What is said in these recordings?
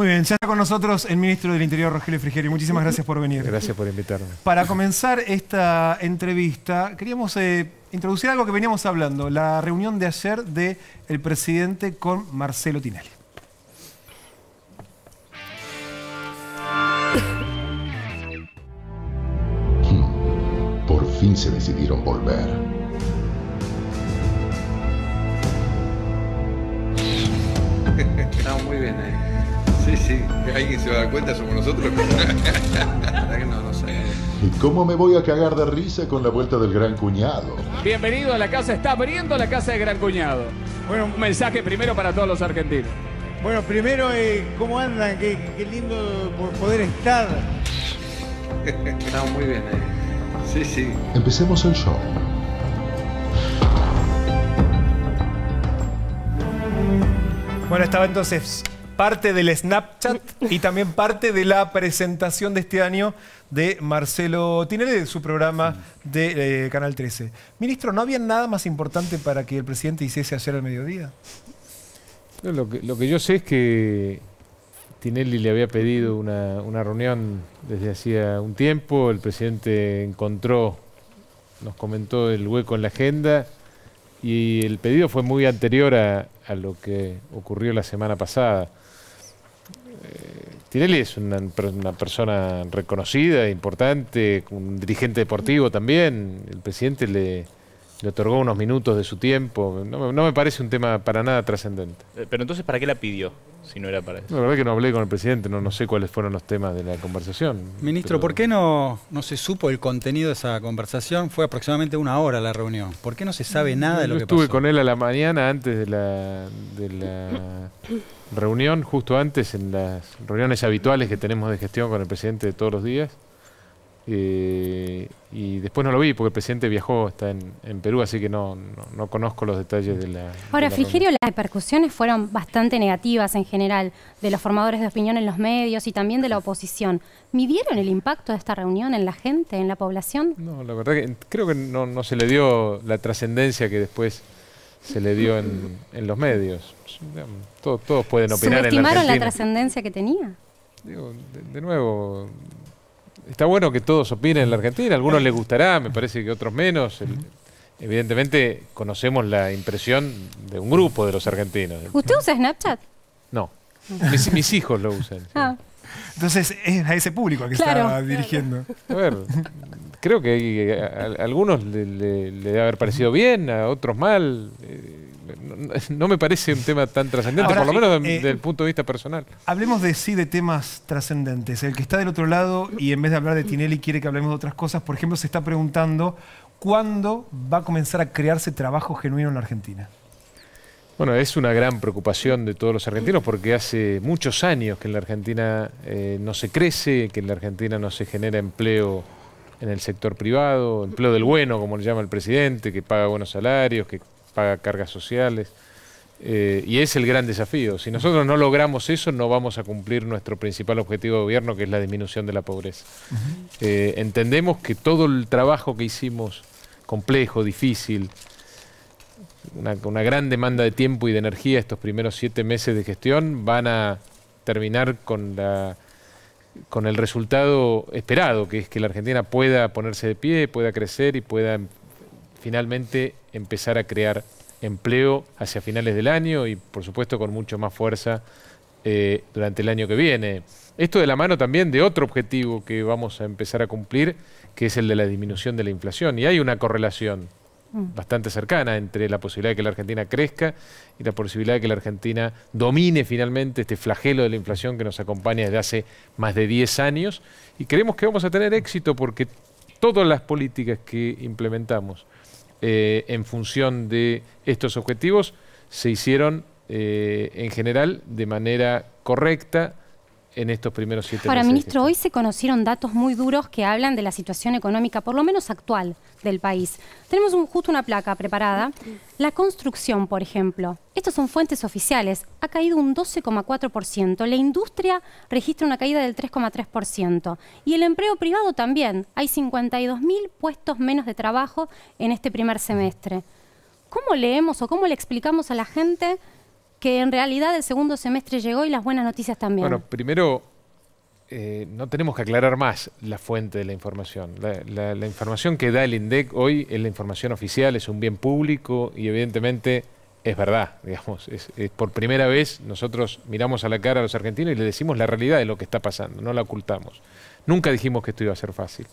Muy bien, ya está con nosotros el ministro del Interior, Rogelio Frigeri. Muchísimas gracias por venir. Gracias por invitarme. Para comenzar esta entrevista, queríamos eh, introducir algo que veníamos hablando, la reunión de ayer del el presidente con Marcelo Tinelli. Por fin se decidieron volver. Estamos muy bien eh. Sí, sí, alguien se va a dar cuenta, somos nosotros. no, no sé. ¿Y cómo me voy a cagar de risa con la vuelta del gran cuñado? Bienvenido a la casa, está abriendo la casa del gran cuñado. Bueno, un mensaje primero para todos los argentinos. Bueno, primero, eh, ¿cómo andan? Qué, lindo poder estar. Estamos muy bien ahí. Sí, sí. Empecemos el show. Bueno, estaba entonces parte del Snapchat y también parte de la presentación de este año de Marcelo Tinelli, de su programa de eh, Canal 13. Ministro, ¿no había nada más importante para que el presidente hiciese ayer al mediodía? lo, que, yo sé es que Tinelli le había pedido una, reunión desde hacía un tiempo, el presidente encontró, nos comentó el hueco en la agenda y el pedido fue muy anterior a lo que ocurrió la semana pasada. Tinelli es una, una, persona reconocida, importante, un dirigente deportivo también. El presidente le, le otorgó unos minutos de su tiempo. No, me parece un tema para nada trascendente. Eh, pero entonces, ¿para qué la pidió? Si no era para eso. la verdad que no hablé con el presidente, no, no sé cuáles fueron los temas de la conversación. Ministro, ¿por qué no, no se supo el contenido de esa conversación? Fue aproximadamente una hora la reunión. ¿Por qué no se sabe nada de lo que pasó? estuve con él a la mañana antes de la, de la reunión, justo antes, en las reuniones habituales que tenemos de gestión con el presidente todos los días. Eh, y después no lo vi porque el presidente viajó, está en, Perú, así que no, conozco los detalles de la... Ahora, Frigerio, las repercusiones fueron bastante negativas en general de los formadores de opinión en los medios y también de la oposición. ¿Midieron el impacto de esta reunión en la gente, en la población? No, la verdad que creo que no, se le dio la trascendencia que después se le dio en, los medios. Todos, todos pueden opinar. en la, la trascendencia que tenía? Digo, de nuevo, Está bueno que todos opinen en la Argentina, a algunos les gustará, me parece que otros menos. evidentemente conocemos la impresión de un grupo de los argentinos. ¿Usted usa Snapchat? No, mis, hijos lo usan. Ah. Entonces es a ese público que estaba dirigiendo. A ver, creo que a, algunos le, debe haber parecido bien, a otros mal. Eh, no, me parece un tema tan trascendente, por lo menos desde eh, eh, el punto de vista personal. Hablemos de sí de temas trascendentes. El que está del otro lado y en vez de hablar de Tinelli quiere que hablemos de otras cosas, por ejemplo, se está preguntando cuándo va a comenzar a crearse trabajo genuino en la Argentina. Bueno, es una gran preocupación de todos los argentinos porque hace muchos años que en la Argentina eh, no se crece, que en la Argentina no se genera empleo en el sector privado, empleo del bueno, como le llama el presidente, que paga buenos salarios, que paga cargas sociales. Eh, y es el gran desafío. Si nosotros no logramos eso, no vamos a cumplir nuestro principal objetivo de gobierno, que es la disminución de la pobreza. Eh, entendemos que todo el trabajo que hicimos, complejo, difícil, una, una, gran demanda de tiempo y de energía estos primeros siete meses de gestión, van a terminar con la con el resultado esperado, que es que la Argentina pueda ponerse de pie, pueda crecer y pueda finalmente empezar a crear empleo hacia finales del año y por supuesto con mucho más fuerza eh, durante el año que viene. Esto de la mano también de otro objetivo que vamos a empezar a cumplir, que es el de la disminución de la inflación. Y hay una correlación mm. bastante cercana entre la posibilidad de que la Argentina crezca y la posibilidad de que la Argentina domine finalmente este flagelo de la inflación que nos acompaña desde hace más de 10 años. Y creemos que vamos a tener éxito porque todas las políticas que implementamos, eh, en función de estos objetivos se hicieron eh, en general de manera correcta, en estos primeros siete meses. Ahora, ministro, hoy se conocieron datos muy duros que hablan de la situación económica, por lo menos actual, del país. Tenemos justo una placa preparada. La construcción, por ejemplo. Estas son fuentes oficiales. Ha caído un 12,4%. La industria registra una caída del 3,3%. Y el empleo privado también. Hay 52.000 puestos menos de trabajo en este primer semestre. ¿Cómo leemos o cómo le explicamos a la gente que en realidad el segundo semestre llegó y las buenas noticias también. Bueno, primero, eh, no tenemos que aclarar más la fuente de la información. La, información que da el INDEC hoy es la información oficial, es un bien público y evidentemente es verdad, digamos. Es, por primera vez nosotros miramos a la cara a los argentinos y le decimos la realidad de lo que está pasando, no la ocultamos. Nunca dijimos que esto iba a ser fácil.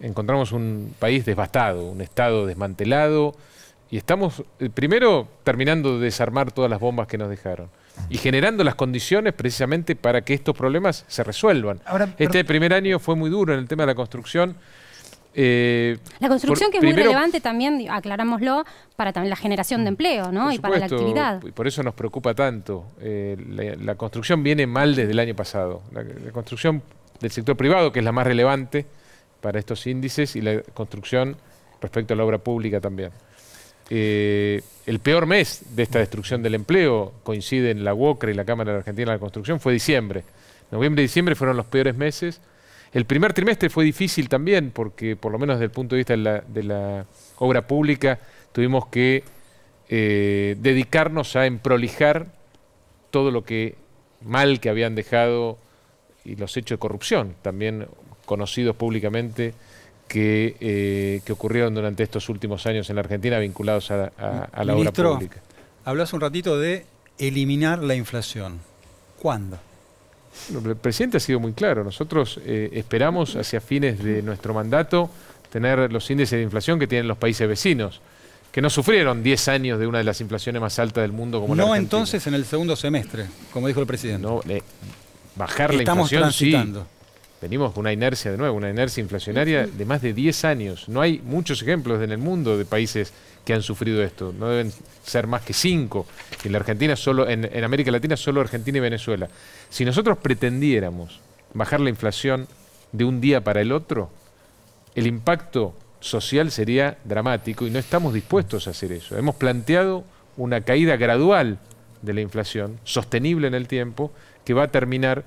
Encontramos un país devastado, un Estado desmantelado, y estamos, eh, primero, terminando de desarmar todas las bombas que nos dejaron y generando las condiciones precisamente para que estos problemas se resuelvan. este primer año fue muy duro en el tema de la construcción. Eh, la construcción que es muy relevante también, aclarámoslo, para también la generación de empleo ¿no? y para la actividad. Y por eso nos preocupa tanto. Eh, la, construcción viene mal desde el año pasado. la, construcción del sector privado, que es la más relevante para estos índices, y la construcción respecto a la obra pública también. Eh, el peor mes de esta destrucción del empleo, coinciden la UOCRE y la Cámara de Argentina de la Construcción, fue diciembre. Noviembre y diciembre fueron los peores meses. El primer trimestre fue difícil también, porque por lo menos desde el punto de vista de la, obra pública tuvimos que eh, dedicarnos a emprolijar todo lo que mal que habían dejado y los hechos de corrupción, también conocidos públicamente eh, que, ocurrieron durante estos últimos años en la Argentina vinculados a, la obra pública. Hablas un ratito de eliminar la inflación. ¿Cuándo? el presidente ha sido muy claro. Nosotros eh, esperamos hacia fines de nuestro mandato tener los índices de inflación que tienen los países vecinos, que no sufrieron 10 años de una de las inflaciones más altas del mundo como no la No entonces en el segundo semestre, como dijo el presidente. No, eh, bajar la inflación sí. Tenemos una inercia, de nuevo, una inercia inflacionaria de más de 10 años. No hay muchos ejemplos en el mundo de países que han sufrido esto. No deben ser más que cinco. En la Argentina solo, en América Latina solo Argentina y Venezuela. Si nosotros pretendiéramos bajar la inflación de un día para el otro, el impacto social sería dramático y no estamos dispuestos a hacer eso. Hemos planteado una caída gradual de la inflación, sostenible en el tiempo, que va a terminar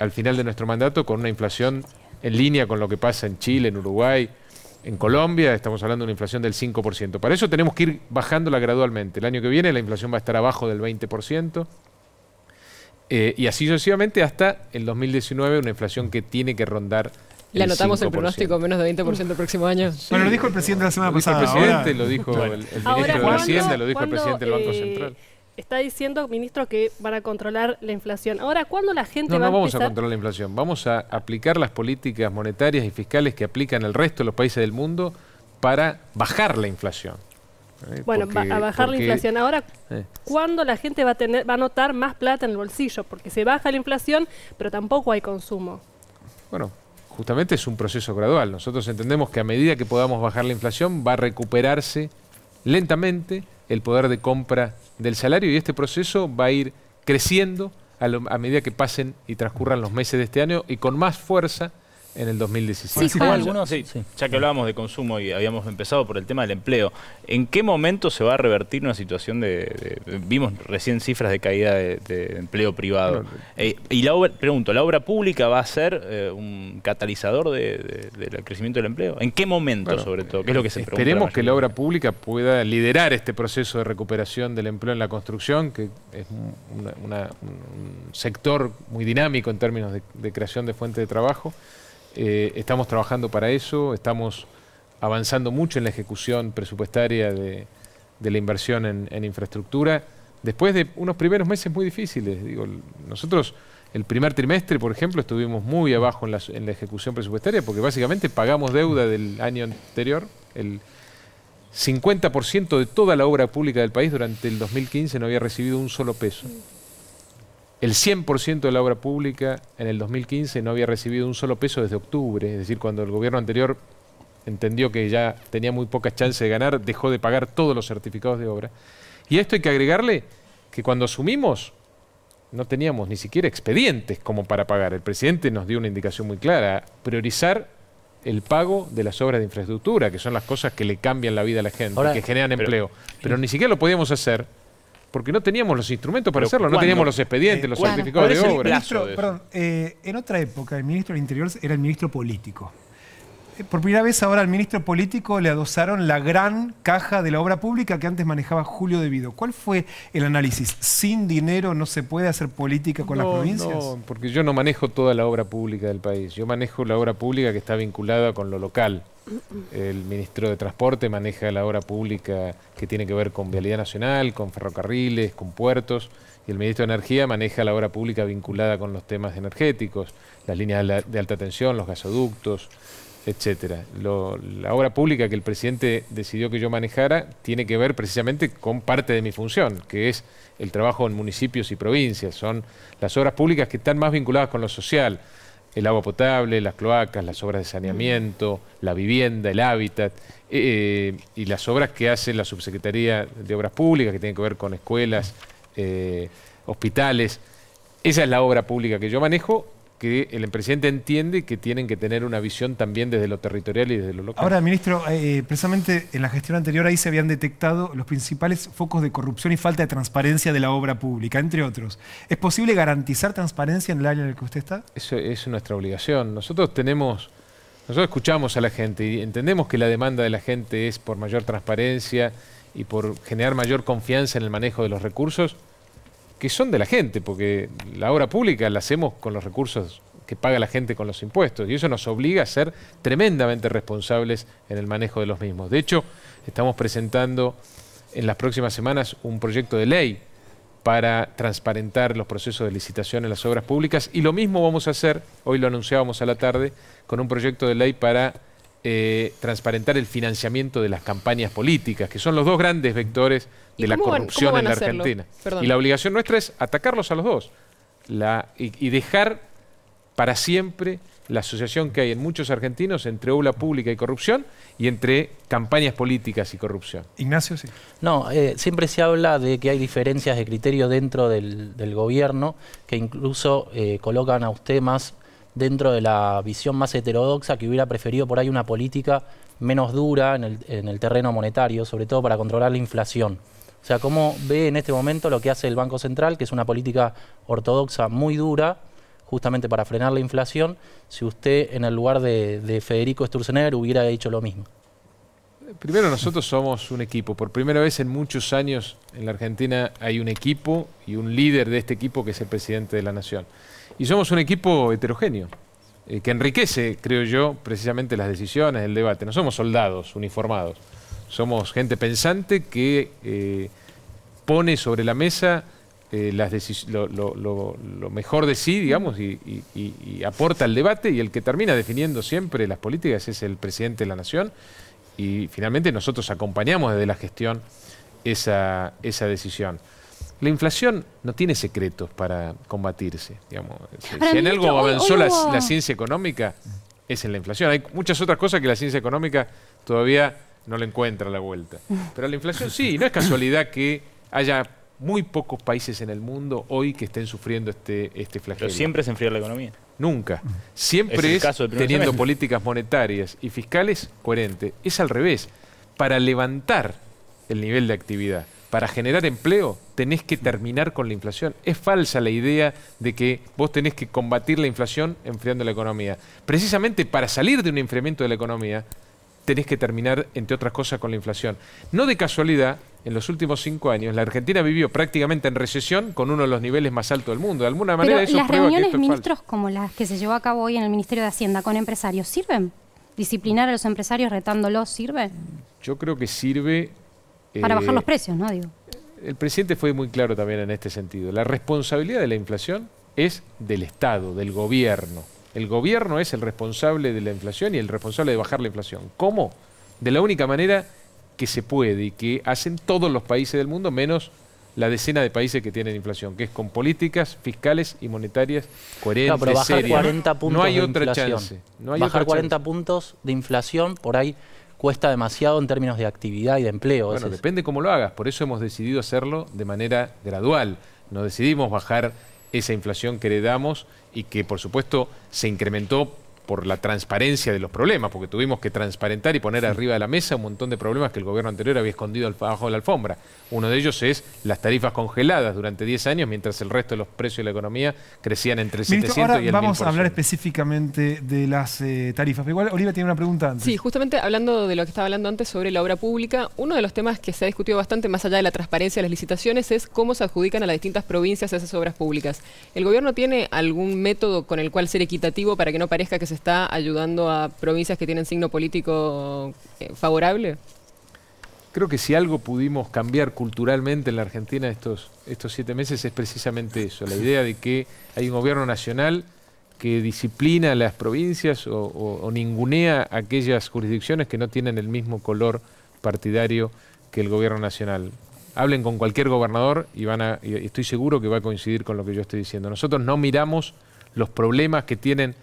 al final de nuestro mandato con una inflación en línea con lo que pasa en Chile, en Uruguay, en Colombia, estamos hablando de una inflación del 5%. Para eso tenemos que ir bajándola gradualmente. El año que viene la inflación va a estar abajo del 20%. Eh, y así sucesivamente hasta el 2019, una inflación que tiene que rondar. Le anotamos el, pronóstico, menos de 20% el próximo año. Bueno, lo dijo el presidente la semana pasada. Lo dijo el presidente, lo dijo el, ministro de Hacienda, lo dijo el presidente del Banco eh, Central está diciendo, ministro, que van a controlar la inflación. Ahora, ¿cuándo la gente no, no no vamos a controlar la inflación, vamos a aplicar las políticas monetarias y fiscales que aplican el resto de los países del mundo para bajar la inflación. Eh, bueno, a bajar la inflación. Ahora, eh. ¿cuándo la gente va a tener, va a notar más plata en el bolsillo? Porque se baja la inflación, pero tampoco hay consumo. Bueno, justamente es un proceso gradual. Nosotros entendemos que a medida que podamos bajar la inflación, va a recuperarse lentamente el poder de compra del salario y este proceso va a ir creciendo a, a medida que pasen y transcurran los meses de este año y con más fuerza en el 2017. Sí, algunos? Sí. Ya que hablábamos de consumo y habíamos empezado por el tema del empleo, ¿en qué momento se va a revertir una situación de... vimos recién cifras de caída de, empleo privado. Eh, y la obra, pregunto, ¿la obra pública va a ser eh, un catalizador del crecimiento del empleo? ¿En qué momento, sobre todo? lo que se Esperemos que la obra pública pueda liderar este proceso de recuperación del empleo en la construcción, que es un sector muy dinámico en términos de creación de fuente de trabajo. Eh, estamos trabajando para eso, estamos avanzando mucho en la ejecución presupuestaria de, la inversión en, infraestructura, después de unos primeros meses muy difíciles. Digo, nosotros el primer trimestre, por ejemplo, estuvimos muy abajo en la, en la ejecución presupuestaria porque básicamente pagamos deuda del año anterior, el 50% de toda la obra pública del país durante el 2015 no había recibido un solo peso el 100% de la obra pública en el 2015 no había recibido un solo peso desde octubre, es decir, cuando el gobierno anterior entendió que ya tenía muy pocas chances de ganar, dejó de pagar todos los certificados de obra. Y a esto hay que agregarle que cuando asumimos no teníamos ni siquiera expedientes como para pagar. El presidente nos dio una indicación muy clara, priorizar el pago de las obras de infraestructura, que son las cosas que le cambian la vida a la gente, que generan empleo. pero ni siquiera lo podíamos hacer porque no teníamos los instrumentos para hacerlo, no teníamos los expedientes, los certificados de obra. perdón, eh, en otra época el ministro del Interior era el ministro político por primera vez ahora al ministro político le adosaron la gran caja de la obra pública que antes manejaba Julio De Vido. ¿Cuál fue el análisis? ¿Sin dinero no se puede hacer política con las provincias? No, porque yo no manejo toda la obra pública del país. Yo manejo la obra pública que está vinculada con lo local. El ministro de Transporte maneja la obra pública que tiene que ver con Vialidad Nacional, con ferrocarriles, con puertos. Y el ministro de Energía maneja la obra pública vinculada con los temas energéticos, las líneas de alta tensión, los gasoductos, etcétera. la obra pública que el presidente decidió que yo manejara tiene que ver precisamente con parte de mi función, que es el trabajo en municipios y provincias. Son las obras públicas que están más vinculadas con lo social, el agua potable, las cloacas, las obras de saneamiento, la vivienda, el hábitat, eh, y las obras que hace la Subsecretaría de Obras Públicas, que tienen que ver con escuelas, eh, hospitales. Esa es la obra pública que yo manejo que el presidente entiende que tienen que tener una visión también desde lo territorial y desde lo local. Ahora, ministro, eh, eh, precisamente en la gestión anterior ahí se habían detectado los principales focos de corrupción y falta de transparencia de la obra pública, entre otros. ¿Es posible garantizar transparencia en el área en el que usted está? Eso es nuestra obligación. Nosotros tenemos, nosotros escuchamos a la gente y entendemos que la demanda de la gente es por mayor transparencia y por generar mayor confianza en el manejo de los recursos que son de la gente, porque la obra pública la hacemos con los recursos que paga la gente con los impuestos y eso nos obliga a ser tremendamente responsables en el manejo de los mismos. De hecho, estamos presentando en las próximas semanas un proyecto de ley para transparentar los procesos de licitación en las obras públicas y lo mismo vamos a hacer, hoy lo anunciábamos a la tarde, con un proyecto de ley para eh, transparentar el financiamiento de las campañas políticas, que son los dos grandes vectores de la corrupción en la Argentina. Y la obligación nuestra es atacarlos a los dos y, dejar para siempre la asociación que hay en muchos argentinos entre ola pública y corrupción y entre campañas políticas y corrupción. Ignacio, sí. No, eh, siempre se habla de que hay diferencias de criterio dentro del, gobierno que incluso eh, colocan a usted más dentro de la visión más heterodoxa que hubiera preferido por ahí una política menos dura en el, terreno monetario, sobre todo para controlar la inflación. O sea, ¿cómo ve en este momento lo que hace el Banco Central, que es una política ortodoxa muy dura, justamente para frenar la inflación, si usted en el lugar de, de Federico Sturzenegger hubiera hecho lo mismo? Primero, nosotros somos un equipo. Por primera vez en muchos años en la Argentina hay un equipo y un líder de este equipo que es el presidente de la Nación y somos un equipo heterogéneo, eh, que enriquece, creo yo, precisamente las decisiones, el debate. No somos soldados uniformados, somos gente pensante que eh, pone sobre la mesa eh, las lo, mejor de sí, digamos, y, aporta al debate y el que termina definiendo siempre las políticas es el presidente de la nación y finalmente nosotros acompañamos desde la gestión esa decisión. La inflación no tiene secretos para combatirse. Si, en algo avanzó la, ciencia económica, es en la inflación. Hay muchas otras cosas que la ciencia económica todavía no le encuentra la vuelta. Pero la inflación sí, no es casualidad que haya muy pocos países en el mundo hoy que estén sufriendo este, este flagelo. Pero siempre se enfrió la economía. Nunca. Siempre es, teniendo políticas monetarias y fiscales coherentes. Es al revés, para levantar el nivel de actividad para generar empleo tenés que terminar con la inflación. Es falsa la idea de que vos tenés que combatir la inflación enfriando la economía. Precisamente para salir de un enfriamiento de la economía, tenés que terminar, entre otras cosas, con la inflación. No de casualidad, en los últimos cinco años, la Argentina vivió prácticamente en recesión con uno de los niveles más altos del mundo. De alguna manera, eso las reuniones ministros como las que se llevó a cabo hoy en el Ministerio de Hacienda con empresarios, ¿sirven? ¿Disciplinar a los empresarios retándolos sirve? Yo creo que sirve para bajar eh, los precios, ¿no? El presidente fue muy claro también en este sentido. La responsabilidad de la inflación es del Estado, del gobierno. El gobierno es el responsable de la inflación y el responsable de bajar la inflación. ¿Cómo? De la única manera que se puede y que hacen todos los países del mundo, menos la decena de países que tienen inflación, que es con políticas fiscales y monetarias coherentes, No, pero bajar 40 puntos no hay otra chance. No hay bajar 40 puntos de inflación por ahí cuesta demasiado en términos de actividad y de empleo. Bueno, depende cómo lo hagas, por eso hemos decidido hacerlo de manera gradual. No decidimos bajar esa inflación que heredamos y que por supuesto se incrementó por la transparencia de los problemas, porque tuvimos que transparentar y poner arriba de la mesa un montón de problemas que el gobierno anterior había escondido abajo de la alfombra. Uno de ellos es las tarifas congeladas durante 10 años, mientras el resto de los precios de la economía crecían entre el 700 y el vamos a hablar específicamente de las eh, tarifas, pero igual Olivia tiene una pregunta antes. Sí, justamente hablando de lo que estaba hablando antes sobre la obra pública, uno de los temas que se ha discutido bastante más allá de la transparencia de las licitaciones es cómo se adjudican a las distintas provincias esas obras públicas. ¿El gobierno tiene algún método con el cual ser equitativo para que no parezca que se está ayudando a provincias que tienen signo político eh, favorable? Creo que si algo pudimos cambiar culturalmente en la Argentina estos, estos siete meses es precisamente eso, la idea de que hay un gobierno nacional que disciplina a las provincias o, ningunea a ningunea aquellas jurisdicciones que no tienen el mismo color partidario que el gobierno nacional hablen con cualquier gobernador y van a, y estoy seguro que va a coincidir con lo que yo estoy diciendo. Nosotros no miramos los problemas que tienen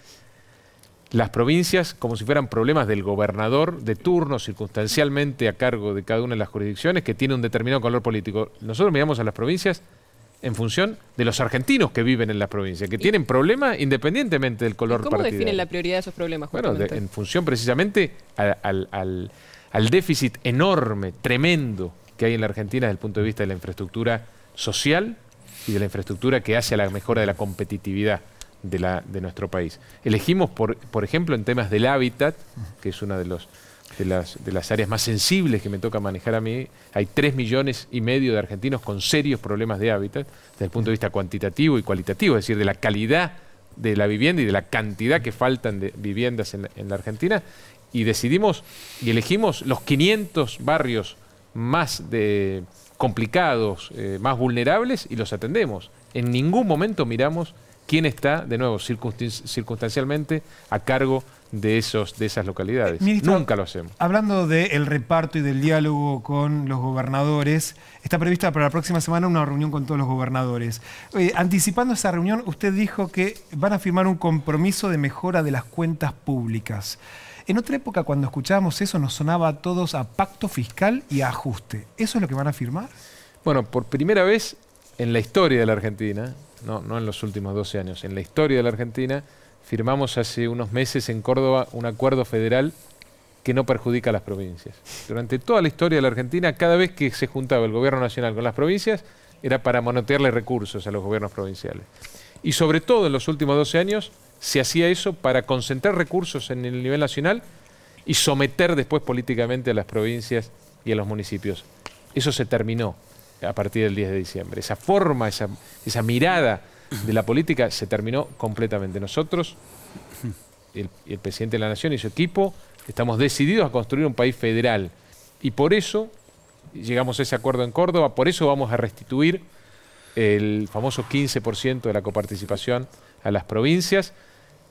las provincias como si fueran problemas del gobernador de turno, circunstancialmente a cargo de cada una de las jurisdicciones, que tiene un determinado color político. Nosotros miramos a las provincias en función de los argentinos que viven en las provincias, que tienen problemas independientemente del color político ¿Cómo definen la prioridad de esos problemas? Bueno, en función precisamente al déficit enorme, tremendo que hay en la Argentina desde el punto de vista de la infraestructura social y de la infraestructura que hace a la mejora de la competitividad de, la, de nuestro país. Elegimos, por, por ejemplo, en temas del hábitat, que es una de los de las, de las, áreas más sensibles que me toca manejar a mí, hay tres millones y medio de argentinos con serios problemas de hábitat, desde el punto de vista cuantitativo y cualitativo, es decir, de la calidad de la vivienda y de la cantidad que faltan de viviendas en la, Argentina, y decidimos y elegimos los 500 barrios más de, complicados, eh, más vulnerables, y los atendemos. En ningún momento miramos quién está, de nuevo, circunstancialmente a cargo de, esos, de esas localidades. Eh, Nunca lo hacemos. Hablando del reparto y del diálogo con los gobernadores, está prevista para la próxima semana una reunión con todos los gobernadores. Eh, anticipando esa reunión, usted dijo que van a firmar un compromiso de mejora de las cuentas públicas. En otra época, cuando escuchábamos eso, nos sonaba a todos a pacto fiscal y a ajuste. ¿Eso es lo que van a firmar? Bueno, por primera vez en la historia de la Argentina, no, no en los últimos 12 años, en la historia de la Argentina, firmamos hace unos meses en Córdoba un acuerdo federal que no perjudica a las provincias. Durante toda la historia de la Argentina, cada vez que se juntaba el gobierno nacional con las provincias, era para manotearle recursos a los gobiernos provinciales. Y sobre todo en los últimos 12 años, se hacía eso para concentrar recursos en el nivel nacional y someter después políticamente a las provincias y a los municipios. Eso se terminó a partir del 10 de diciembre. Esa forma, esa, esa mirada de la política se terminó completamente. Nosotros, el, el presidente de la Nación y su equipo, estamos decididos a construir un país federal. Y por eso llegamos a ese acuerdo en Córdoba, por eso vamos a restituir el famoso 15% de la coparticipación a las provincias,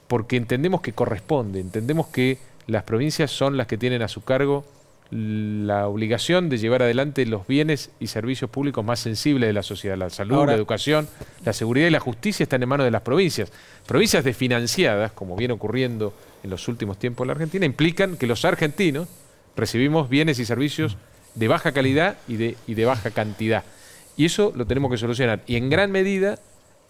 porque entendemos que corresponde, entendemos que las provincias son las que tienen a su cargo la obligación de llevar adelante los bienes y servicios públicos más sensibles de la sociedad. La salud, la educación, la seguridad y la justicia están en manos de las provincias. Provincias desfinanciadas, como viene ocurriendo en los últimos tiempos en la Argentina, implican que los argentinos recibimos bienes y servicios de baja calidad y de, y de baja cantidad. Y eso lo tenemos que solucionar. Y en gran medida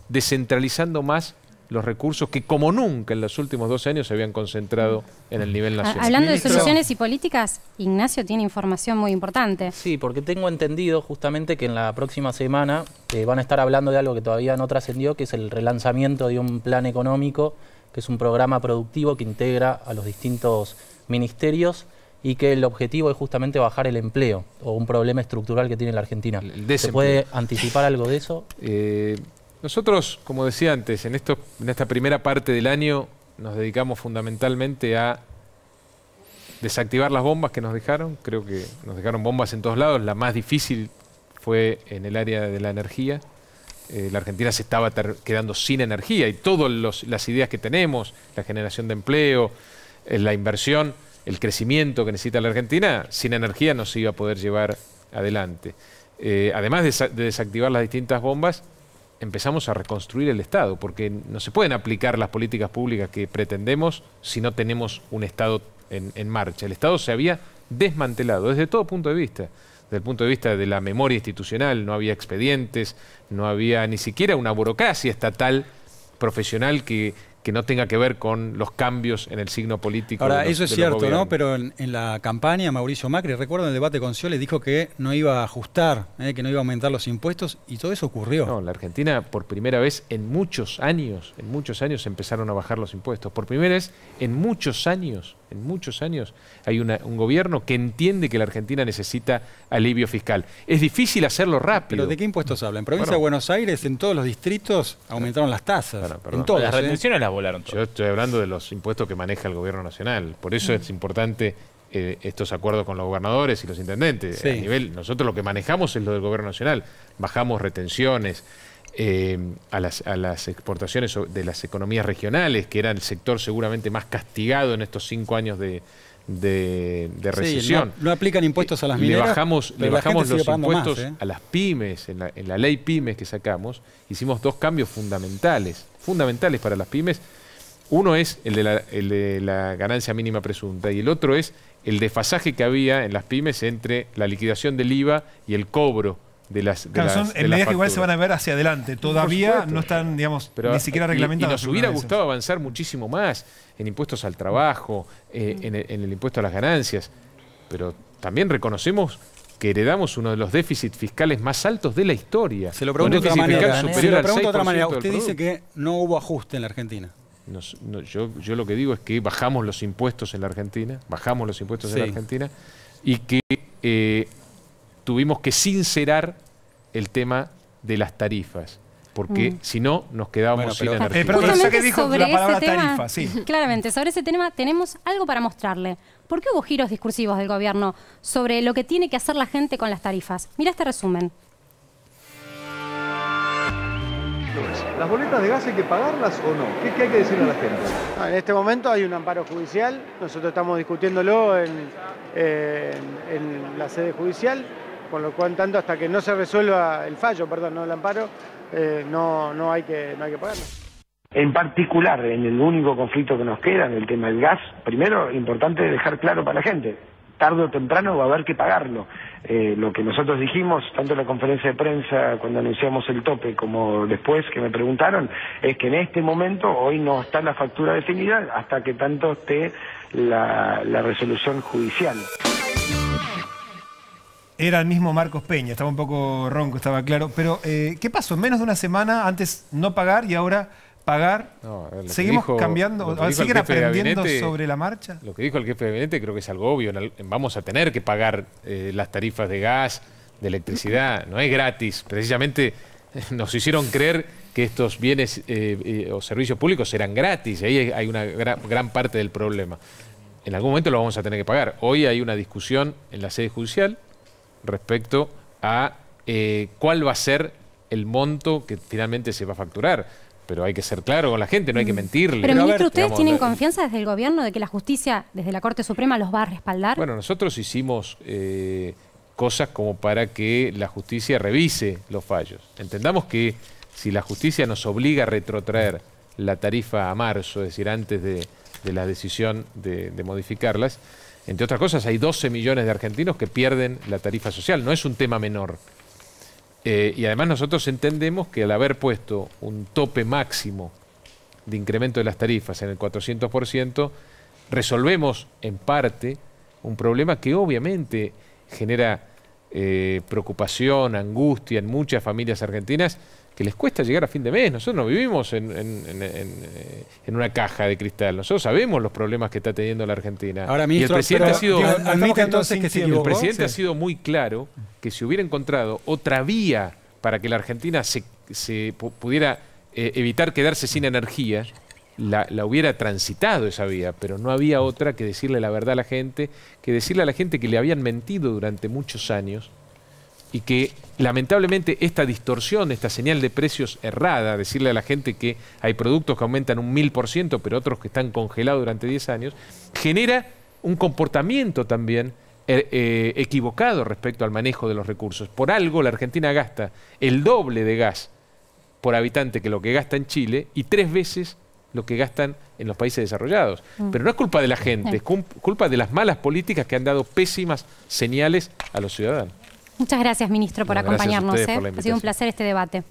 descentralizando más los recursos que como nunca en los últimos dos años se habían concentrado en el nivel nacional. Hablando de soluciones y políticas, Ignacio tiene información muy importante. Sí, porque tengo entendido justamente que en la próxima semana eh, van a estar hablando de algo que todavía no trascendió, que es el relanzamiento de un plan económico, que es un programa productivo que integra a los distintos ministerios y que el objetivo es justamente bajar el empleo o un problema estructural que tiene la Argentina. ¿Se puede anticipar algo de eso? Eh, nosotros, como decía antes, en, esto, en esta primera parte del año nos dedicamos fundamentalmente a desactivar las bombas que nos dejaron. Creo que nos dejaron bombas en todos lados. La más difícil fue en el área de la energía. Eh, la Argentina se estaba quedando sin energía y todas las ideas que tenemos, la generación de empleo, eh, la inversión, el crecimiento que necesita la Argentina, sin energía no se iba a poder llevar adelante. Eh, además de desactivar las distintas bombas, empezamos a reconstruir el Estado, porque no se pueden aplicar las políticas públicas que pretendemos si no tenemos un Estado en, marcha. El Estado se había desmantelado desde todo punto de vista desde el punto de vista de la memoria institucional, no había expedientes, no había ni siquiera una burocracia estatal profesional que, que no tenga que ver con los cambios en el signo político. Ahora, eso es cierto, ¿no? Pero en, la campaña, Mauricio Macri, recuerdo en el debate con Scioli, dijo que no iba a ajustar, eh, que no iba a aumentar los impuestos, y todo eso ocurrió. No, la Argentina, por primera vez en muchos años, en muchos años empezaron a bajar los impuestos. Por primera vez en muchos años en muchos años hay un gobierno que entiende que la Argentina necesita alivio fiscal. Es difícil hacerlo rápido. ¿Pero de qué impuestos habla? En provincia de Buenos Aires, en todos los distritos, aumentaron las tasas. en todas, las ¿eh? retenciones las volaron Yo estoy hablando de los impuestos que maneja el gobierno nacional. Por eso es importante eh, estos acuerdos con los gobernadores y los intendentes. nivel, nosotros lo que manejamos es lo del gobierno nacional. Bajamos retenciones, eh, a, las, exportaciones de las economías regionales, que era el sector seguramente más castigado en estos cinco años de, recesión. no, aplican impuestos a las eh, mineras. Le bajamos, le bajamos los impuestos ¿eh? a las pymes, en la, ley pymes que sacamos, hicimos dos cambios fundamentales, fundamentales para las pymes. Uno es el de la, el de la ganancia mínima presunta y el otro es el desfasaje que había en las pymes entre la liquidación del IVA y el cobro de las de en medidas que igual se van a ver hacia adelante todavía no están digamos ni siquiera reglamentados. Eh, y, nos hubiera gustado avanzar muchísimo más en impuestos al trabajo eh, en, el, impuesto a las ganancias pero también reconocemos que heredamos uno de los déficits fiscales más altos de la historia. Se lo pregunto de otra manera. Usted dice que no hubo ajuste en la Argentina. yo, lo que digo es que bajamos los impuestos en la Argentina, bajamos los impuestos en la Argentina y que eh, tuvimos que sincerar el tema de las tarifas porque mm. si no nos quedábamos sin energía. Eh, que dijo la palabra tarifa, sí. Claramente, sobre ese tema tenemos algo para mostrarle. ¿Por qué hubo giros discursivos del gobierno sobre lo que tiene que hacer la gente con las tarifas? Mira este resumen. ¿Las boletas de gas hay que pagarlas o no? ¿Qué, hay que decirle a la gente? Ah, en este momento hay un amparo judicial, nosotros estamos discutiéndolo en eh, la sede judicial con lo cual tanto hasta que no se resuelva el fallo, perdón, no el amparo, eh, no, no, hay que, no hay que pagarlo. En particular, en el único conflicto que nos queda, en el tema del gas, primero, importante dejar claro para la gente, tarde o temprano va a haber que pagarlo. Eh, lo que nosotros dijimos, tanto en la conferencia de prensa cuando anunciamos el tope como después que me preguntaron, es que en este momento hoy no está la factura definida hasta que tanto esté la, la resolución judicial. Era el mismo Marcos Peña, estaba un poco ronco, estaba claro. Pero, eh, ¿qué pasó? menos de una semana, antes no pagar y ahora pagar. Seguimos cambiando, siguen aprendiendo sobre la marcha. Lo que dijo el jefe de gabinete creo que es algo obvio. Vamos a tener que pagar eh, las tarifas de gas, de electricidad. No es gratis. Precisamente eh, nos hicieron creer que estos bienes o servicios públicos eran gratis. Ahí hay una gran parte del problema. En algún momento lo vamos a tener que pagar. Hoy hay una discusión en la sede judicial respecto a eh, cuál va a ser el monto que finalmente se va a facturar. Pero hay que ser claro con la gente, no hay que mm. mentirle. Pero, ministro, ¿ustedes tienen confianza desde el gobierno de que la justicia, desde la Corte Suprema, los va a respaldar? Bueno, nosotros hicimos eh, cosas como para que la justicia revise los fallos. Entendamos que si la justicia nos obliga a retrotraer la tarifa a marzo, es decir, antes de, la decisión de modificarlas, entre otras cosas, hay 12 millones de argentinos que pierden la tarifa social, no es un tema menor. Eh, y además nosotros entendemos que al haber puesto un tope máximo de incremento de las tarifas en el 400%, resolvemos en parte un problema que obviamente genera eh, preocupación, angustia en muchas familias argentinas que les cuesta llegar a fin de mes. Nosotros no vivimos en, una caja de cristal. Nosotros sabemos los problemas que está teniendo la Argentina. Ahora, mismo, el presidente, ha, sido, presidente ha sido muy claro que si hubiera encontrado otra vía para que la Argentina se, pudiera eh, evitar quedarse sin energía, la, la, hubiera transitado esa vía, pero no había otra que decirle la verdad a la gente, que decirle a la gente que le habían mentido durante muchos años y que lamentablemente esta distorsión, esta señal de precios errada, decirle a la gente que hay productos que aumentan un mil por ciento, pero otros que están congelados durante diez años, genera un comportamiento también eh, eh, equivocado respecto al manejo de los recursos. Por algo la Argentina gasta el doble de gas por habitante que lo que gasta en Chile y tres veces lo que gastan en los países desarrollados. Mm. Pero no es culpa de la gente, es culpa de las malas políticas que han dado pésimas señales a los ciudadanos. Muchas gracias, ministro, por acompañarnos. ¿eh? ha sido un placer este debate.